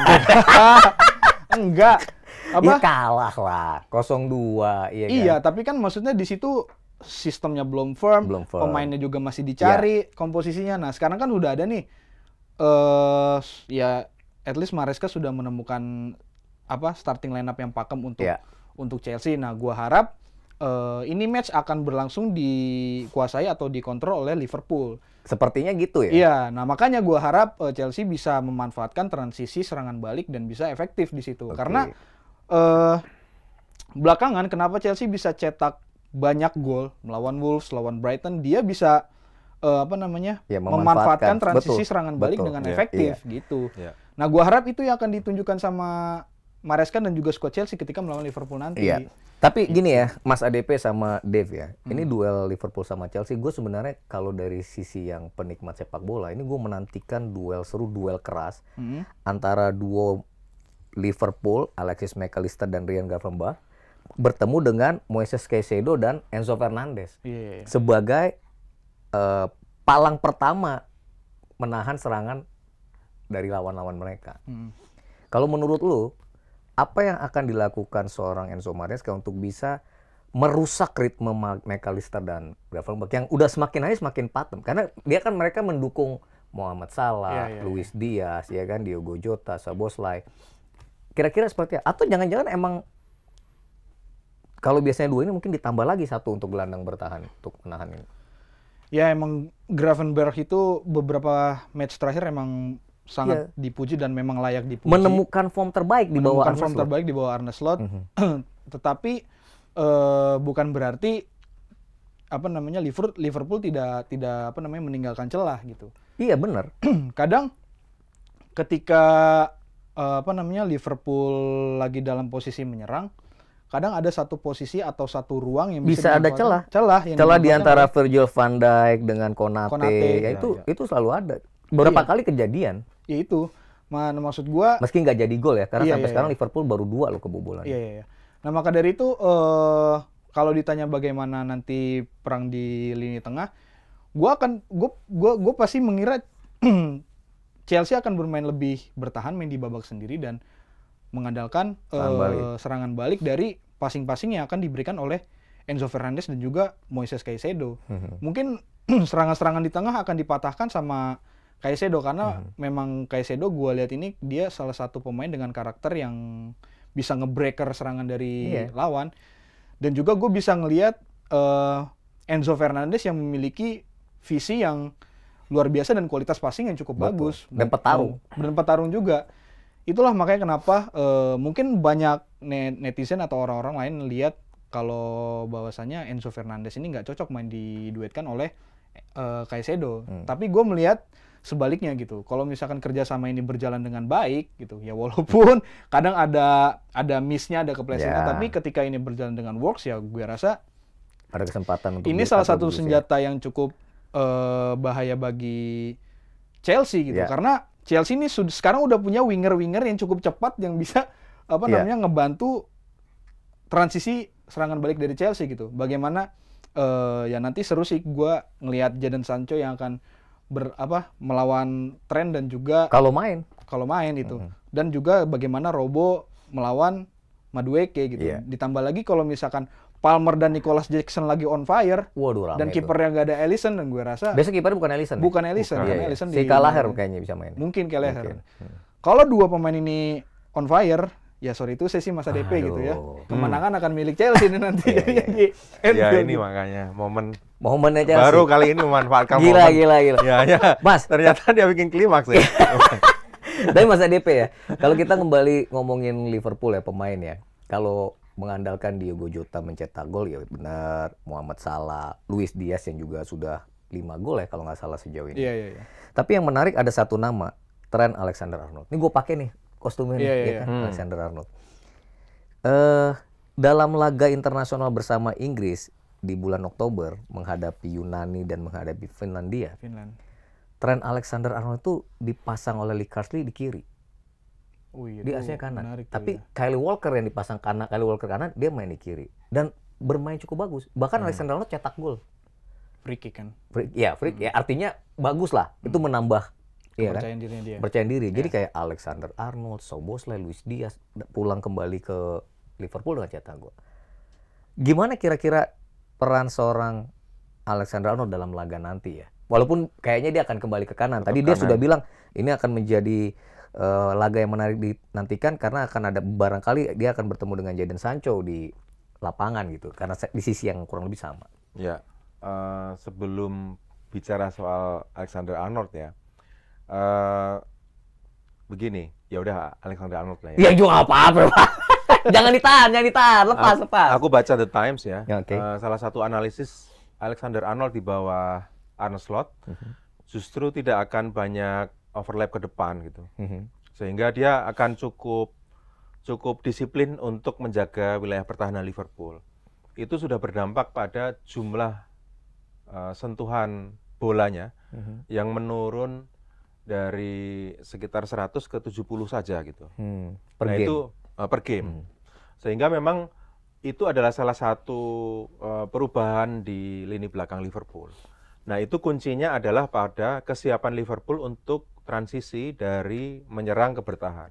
enggak ya apa ya kalah lah 0-2 iya kan? Iya, tapi kan maksudnya di situ sistemnya belum firm, belum firm. pemainnya juga masih dicari ya. komposisinya nah sekarang kan udah ada nih eh uh, ya at least Maresca sudah menemukan apa starting lineup yang pakem untuk ya. untuk Chelsea nah gua harap uh, ini match akan berlangsung dikuasai atau dikontrol oleh Liverpool. Sepertinya gitu ya. Iya, nah makanya gue harap uh, Chelsea bisa memanfaatkan transisi serangan balik dan bisa efektif di situ. Okay. Karena uh, belakangan kenapa Chelsea bisa cetak banyak gol melawan Wolves, lawan Brighton, dia bisa uh, apa namanya ya, memanfaatkan, memanfaatkan transisi betul, serangan balik betul, dengan ya, efektif iya. gitu. Ya. Nah, gua harap itu yang akan ditunjukkan sama mareskan dan juga squad Chelsea ketika melawan Liverpool nanti. Iya. Tapi gini ya, Mas ADP sama Dave ya. Hmm. Ini duel Liverpool sama Chelsea, gue sebenarnya kalau dari sisi yang penikmat sepak bola, ini gue menantikan duel seru, duel keras hmm. antara duo Liverpool, Alexis McAllister dan Ryan Gravenberch bertemu dengan Moises Caicedo dan Enzo Fernandes yeah. Iya, iya. sebagai uh, palang pertama menahan serangan dari lawan-lawan mereka. Hmm. Kalau menurut lu, apa yang akan dilakukan seorang Enzo Maresca untuk bisa merusak ritme McAllister dan Gravenberg yang udah semakin hari semakin patem karena dia kan mereka mendukung Muhammad Salah, yeah, yeah, Luis ya. Diaz, ya kan Diogo Jota, Saboslay. Kira-kira seperti atau jangan-jangan emang kalau biasanya dua ini mungkin ditambah lagi satu untuk gelandang bertahan untuk menahan ini. Ya emang Gravenberg itu beberapa match terakhir emang sangat yeah. dipuji dan memang layak dipuji. Menemukan form terbaik di bawah Menemukan form Slot. terbaik di bawah Arne Slot. Mm -hmm. Tetapi uh, bukan berarti apa namanya Liverpool tidak tidak apa namanya meninggalkan celah gitu. Iya benar. Kadang ketika uh, apa namanya Liverpool lagi dalam posisi menyerang, kadang ada satu posisi atau satu ruang yang bisa, bisa ada celah. Celah yang celah di antara Virgil van Dijk dengan Konate, Konate ya, itu ya. ya. itu selalu ada. Beberapa iya. kali kejadian ya itu mana maksud gua meski nggak jadi gol ya karena iya, sampai iya, sekarang iya. Liverpool baru dua loh kebobolan iya, iya, iya. nah maka dari itu uh, kalau ditanya bagaimana nanti perang di lini tengah gua akan gua gua, gua pasti mengira Chelsea akan bermain lebih bertahan main di babak sendiri dan mengandalkan serangan, uh, balik. serangan balik dari passing-passing yang akan diberikan oleh Enzo Fernandez dan juga Moises Caicedo. Hmm, hmm. Mungkin serangan-serangan di tengah akan dipatahkan sama Kaisedo karena hmm. memang Kaisedo gue lihat ini dia salah satu pemain dengan karakter yang bisa ngebreaker serangan dari yeah. lawan dan juga gue bisa ngelihat uh, Enzo Fernandez yang memiliki visi yang luar biasa dan kualitas passing yang cukup Betul. bagus dan petarung dan petarung juga itulah makanya kenapa uh, mungkin banyak netizen atau orang-orang lain lihat kalau bahwasannya Enzo Fernandez ini nggak cocok main diduetkan oleh uh, Kaisedo hmm. tapi gue melihat sebaliknya gitu. Kalau misalkan kerjasama ini berjalan dengan baik gitu, ya walaupun kadang ada ada missnya, ada keplesetan, yeah. tapi ketika ini berjalan dengan works ya gue rasa ada kesempatan untuk ini salah satu senjata ya. yang cukup uh, bahaya bagi Chelsea gitu, yeah. karena Chelsea ini sekarang udah punya winger-winger yang cukup cepat yang bisa apa yeah. ngebantu transisi serangan balik dari Chelsea gitu. Bagaimana uh, ya nanti seru sih gue ngelihat Jadon Sancho yang akan ber apa melawan tren dan juga kalau main kalau main itu mm -hmm. dan juga bagaimana Robo melawan Madueke gitu yeah. ditambah lagi kalau misalkan Palmer dan Nicholas Jackson lagi on fire. Waduh, rame dan kipernya nggak ada Ellison dan gue rasa. biasa kiper bukan Ellison. Ya? Bukan Ellison, bukan. Iya, iya. Ellison si di Kalaher kayaknya bisa main. Mungkin Kalaher. Hmm. Kalau dua pemain ini on fire, ya sorry itu sesi masa DP Aduh. gitu ya. Kemenangan hmm. akan milik Chelsea ini nanti. ya, ya, ya ini makanya momen momennya Chelsea. Baru kali ini memanfaatkan gila, momen. Gila, gila, Ya, ya. Mas, ternyata dia bikin klimaks ya. Tapi masa DP ya. Kalau kita kembali ngomongin Liverpool ya pemain ya. Kalau mengandalkan Diogo Jota mencetak gol ya benar, Muhammad Salah, Luis Diaz yang juga sudah lima gol ya kalau nggak salah sejauh ini. ya, ya, ya. Tapi yang menarik ada satu nama, Trent Alexander Arnold. Ini gue pakai nih kostumnya yeah, yeah, ya iya. kan? Hmm. Alexander Arnold. Uh, dalam laga internasional bersama Inggris di bulan Oktober menghadapi Yunani dan menghadapi Finlandia. Finland. Tren Alexander Arnold itu dipasang oleh Lee Carsley di kiri. Oh, iya, di aslinya kanan. Menarik, Tapi ya. Kyle Walker yang dipasang kanan, Kyle Walker kanan, dia main di kiri. Dan bermain cukup bagus. Bahkan hmm. Alexander Arnold cetak gol. Free kick kan? Free, ya, free, hmm. ya artinya bagus lah. Hmm. Itu menambah Iya kan? kepercayaan kan? dirinya dia. percaya diri. Yeah. Jadi iya. kayak Alexander Arnold, Soboslai, Luis Diaz pulang kembali ke Liverpool dengan cetak gol. Gimana kira-kira peran seorang Alexander Arnold dalam laga nanti ya? Walaupun kayaknya dia akan kembali ke kanan. Tadi kanan. dia sudah bilang ini akan menjadi uh, laga yang menarik dinantikan karena akan ada barangkali dia akan bertemu dengan Jadon Sancho di lapangan gitu karena di sisi yang kurang lebih sama. Ya, uh, sebelum bicara soal Alexander Arnold ya, uh, begini ya udah Alexander Arnold lah ya. Ya juga apa-apa jangan ditahan, jangan ditahan, lepas, lepas. Aku baca The Times ya. ya okay. uh, eh, salah satu analisis Alexander Arnold di bawah Arnold Slot mhm. justru tidak akan banyak overlap ke depan gitu. Mhm. Sehingga dia akan cukup cukup disiplin untuk menjaga wilayah pertahanan Liverpool. Itu sudah berdampak pada jumlah uh, sentuhan bolanya uh mhm. -huh. yang menurun dari sekitar 100 ke 70 saja gitu. Hmm, per nah game. itu uh, eh, per game. Hmm. Sehingga memang itu adalah salah satu uh, perubahan di lini belakang Liverpool. Nah, itu kuncinya adalah pada kesiapan Liverpool untuk transisi dari menyerang ke bertahan.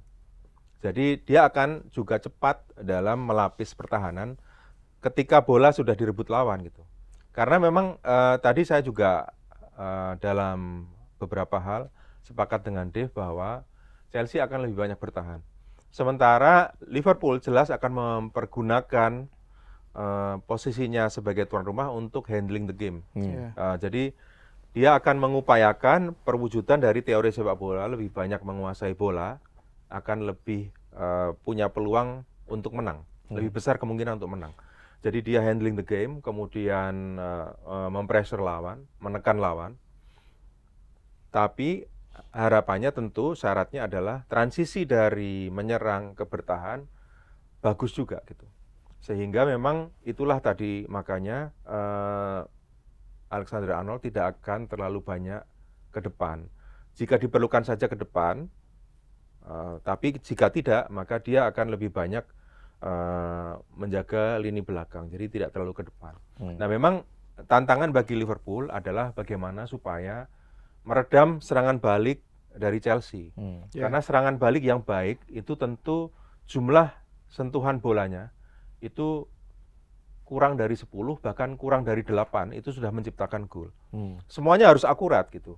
Jadi dia akan juga cepat dalam melapis pertahanan ketika bola sudah direbut lawan gitu. Karena memang uh, tadi saya juga uh, dalam beberapa hal sepakat dengan Dave bahwa Chelsea akan lebih banyak bertahan. Sementara Liverpool jelas akan mempergunakan uh, posisinya sebagai tuan rumah untuk handling the game. Hmm. Yeah. Iya. Uh, jadi dia akan mengupayakan perwujudan dari teori sepak bola lebih banyak menguasai bola akan lebih uh, punya peluang untuk menang, yeah. Hmm. lebih besar kemungkinan untuk menang. Jadi dia handling the game, kemudian uh, uh, mempressure lawan, menekan lawan. Tapi harapannya tentu syaratnya adalah transisi dari menyerang ke bertahan bagus juga gitu. Sehingga memang itulah tadi makanya eh, Alexander Arnold tidak akan terlalu banyak ke depan. Jika diperlukan saja ke depan, eh, tapi jika tidak maka dia akan lebih banyak eh, menjaga lini belakang. Jadi tidak terlalu ke depan. Hmm. Nah memang tantangan bagi Liverpool adalah bagaimana supaya meredam serangan balik dari Chelsea. Hmm. Yeah. Karena serangan balik yang baik itu tentu jumlah sentuhan bolanya itu kurang dari 10 bahkan kurang dari 8 itu sudah menciptakan gol. Hmm. Semuanya harus akurat gitu.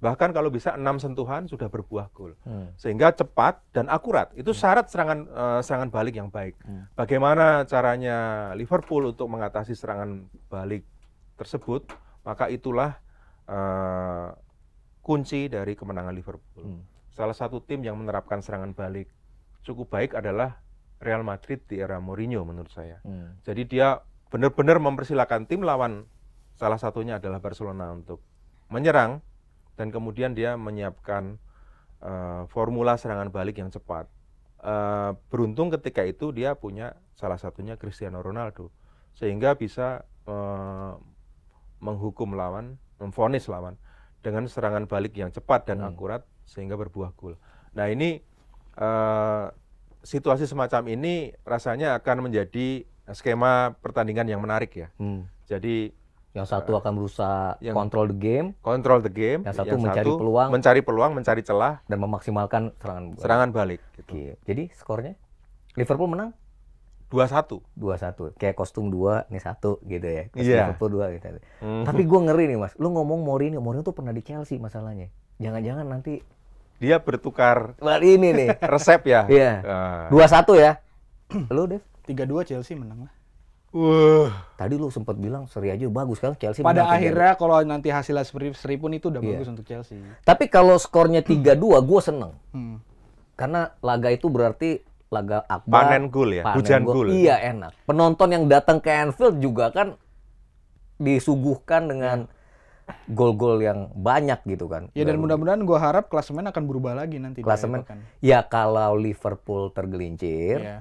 Bahkan kalau bisa 6 sentuhan sudah berbuah gol. Hmm. Sehingga cepat dan akurat. Itu hmm. syarat serangan uh, serangan balik yang baik. Hmm. Bagaimana caranya Liverpool untuk mengatasi serangan balik tersebut? Maka itulah uh, kunci dari kemenangan Liverpool. Hmm. Salah satu tim yang menerapkan serangan balik cukup baik adalah Real Madrid di era Mourinho menurut saya. Hmm. Jadi dia benar-benar mempersilahkan tim lawan salah satunya adalah Barcelona untuk menyerang dan kemudian dia menyiapkan uh, formula serangan balik yang cepat. Uh, beruntung ketika itu dia punya salah satunya Cristiano Ronaldo sehingga bisa uh, menghukum lawan, memfonis lawan dengan serangan balik yang cepat dan hmm. akurat sehingga berbuah gol. Nah ini uh, situasi semacam ini rasanya akan menjadi skema pertandingan yang menarik ya. Hmm. Jadi yang eh, satu akan berusaha yang kontrol the game, kontrol the game, yang satu yang mencari satu peluang, mencari peluang, mencari celah dan memaksimalkan serangan balik. Serangan balik gitu. Jadi skornya Liverpool menang dua satu dua satu kayak kostum dua ini satu gitu ya kostum yeah. Iya. dua gitu mm-hmm. tapi gue ngeri nih mas lu ngomong mori Mourinho mori tuh pernah di Chelsea masalahnya jangan-jangan nanti dia bertukar ini nih resep ya iya ah. dua satu ya lu Dev tiga dua Chelsea menang lah Uh. Tadi lu sempat bilang seri aja bagus kan Chelsea. Pada akhirnya kalau nanti hasilnya seri, seri pun itu udah yeah. bagus untuk Chelsea. Tapi kalau skornya tiga dua gue seneng. Hmm. Karena laga itu berarti laga akbar panen gul ya panen hujan gul, ya? iya enak penonton yang datang ke Anfield juga kan disuguhkan dengan gol-gol yang banyak gitu kan ya dan mudah-mudahan gue harap klasemen akan berubah lagi nanti klasemen ya kalau Liverpool tergelincir yeah.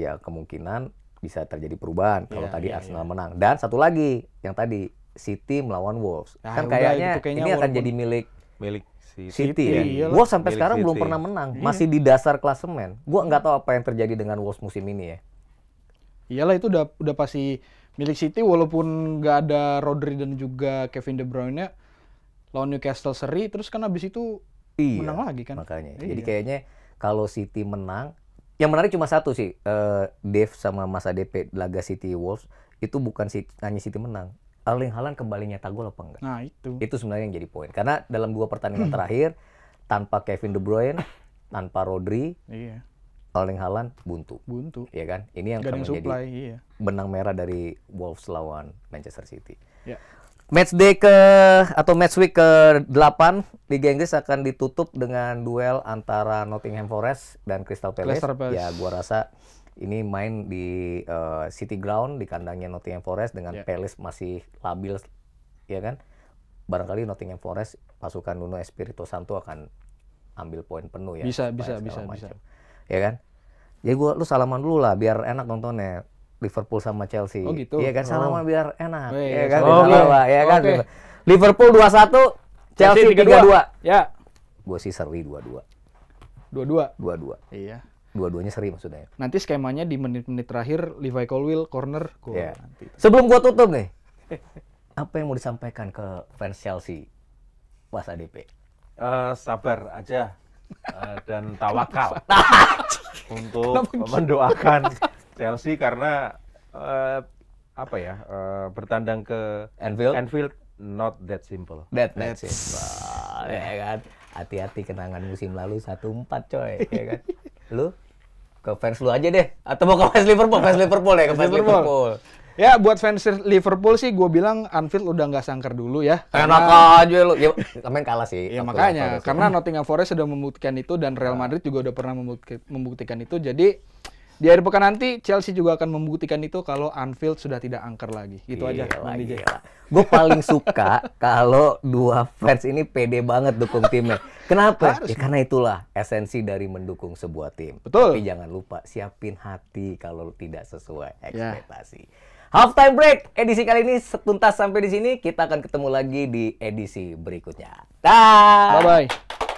ya kemungkinan bisa terjadi perubahan kalau iya, tadi yeah, Arsenal yeah. menang dan satu lagi yang tadi City melawan Wolves nah, kan ya kayaknya, kayaknya ini akan jadi milik milik City. Ya? City ya. Iyalah. sampai milik sekarang City. belum pernah menang, iya. masih di dasar klasemen. Gue nggak tahu apa yang terjadi dengan Wolves musim ini ya. Iyalah itu udah udah pasti milik City walaupun nggak ada Rodri dan juga Kevin De Bruyne lawan Newcastle seri terus kan abis itu iya, menang lagi kan makanya iya. jadi kayaknya kalau City menang yang menarik cuma satu sih uh, Dave sama Mas ADP laga City Wolves itu bukan City, hanya City menang Erling Haaland kembali nyetak gol apa enggak? Nah, itu. Itu sebenarnya yang jadi poin. Karena dalam dua pertandingan terakhir tanpa Kevin De Bruyne, tanpa Rodri, iya. Erling Haaland buntu. Buntu. Iya kan? Ini yang akan menjadi iya. benang merah dari Wolves lawan Manchester City. Matchday ya. Match day ke atau match week ke-8 di Inggris akan ditutup dengan duel antara Nottingham Forest dan Crystal Palace. Palace. Ya, gua rasa ini main di uh, City Ground di kandangnya Nottingham Forest dengan yeah. Palace masih labil ya kan barangkali Nottingham Forest pasukan Nuno Espirito Santo akan ambil poin penuh ya bisa bisa bisa bisa ya kan ya gua lu salaman dulu lah biar enak nontonnya Liverpool sama Chelsea. Oh gitu. Ya kan oh. salaman oh. biar enak. Oh, iya, ya iya, kan oh, okay. lah, ya kan. Okay. Liverpool 2-1, Chelsea 3-2. Ya. Gua sih seri 2-2. 2-2. 2-2. Iya dua-duanya seri maksudnya. Nanti skemanya di menit-menit terakhir Levi Colwill corner goal. Yeah. Nanti. Sebelum gua tutup nih. apa yang mau disampaikan ke fans Chelsea Mas ADP? Uh, eh, sabar aja uh, dan tawakal untuk mendoakan Chelsea karena uh, apa ya uh, bertandang ke Anfield. Anfield not that simple. That that simple. ya kan. Hati-hati kenangan musim lalu satu empat coy, ya kan. Lu ke fans lu aja deh. Atau mau ke fans Liverpool? Fans Liverpool ya, ke fans Liverpool. Liverpool. Ya buat fans Liverpool sih gue bilang Anfield udah nggak sangker dulu ya. Karena... Enak aja lu. Ya, main kalah sih. ya makanya. Karena Nottingham Forest sudah membuktikan itu dan Real Madrid juga udah pernah membuktikan itu. Jadi di akhir pekan nanti Chelsea juga akan membuktikan itu kalau Anfield sudah tidak angker lagi. Itu aja. Gue paling suka kalau dua fans ini pede banget dukung timnya. Kenapa? Ya karena itulah esensi dari mendukung sebuah tim. Betul. Tapi jangan lupa siapin hati kalau tidak sesuai ya. ekspektasi. Yeah. time break edisi kali ini setuntas sampai di sini. Kita akan ketemu lagi di edisi berikutnya. Dah. Bye bye.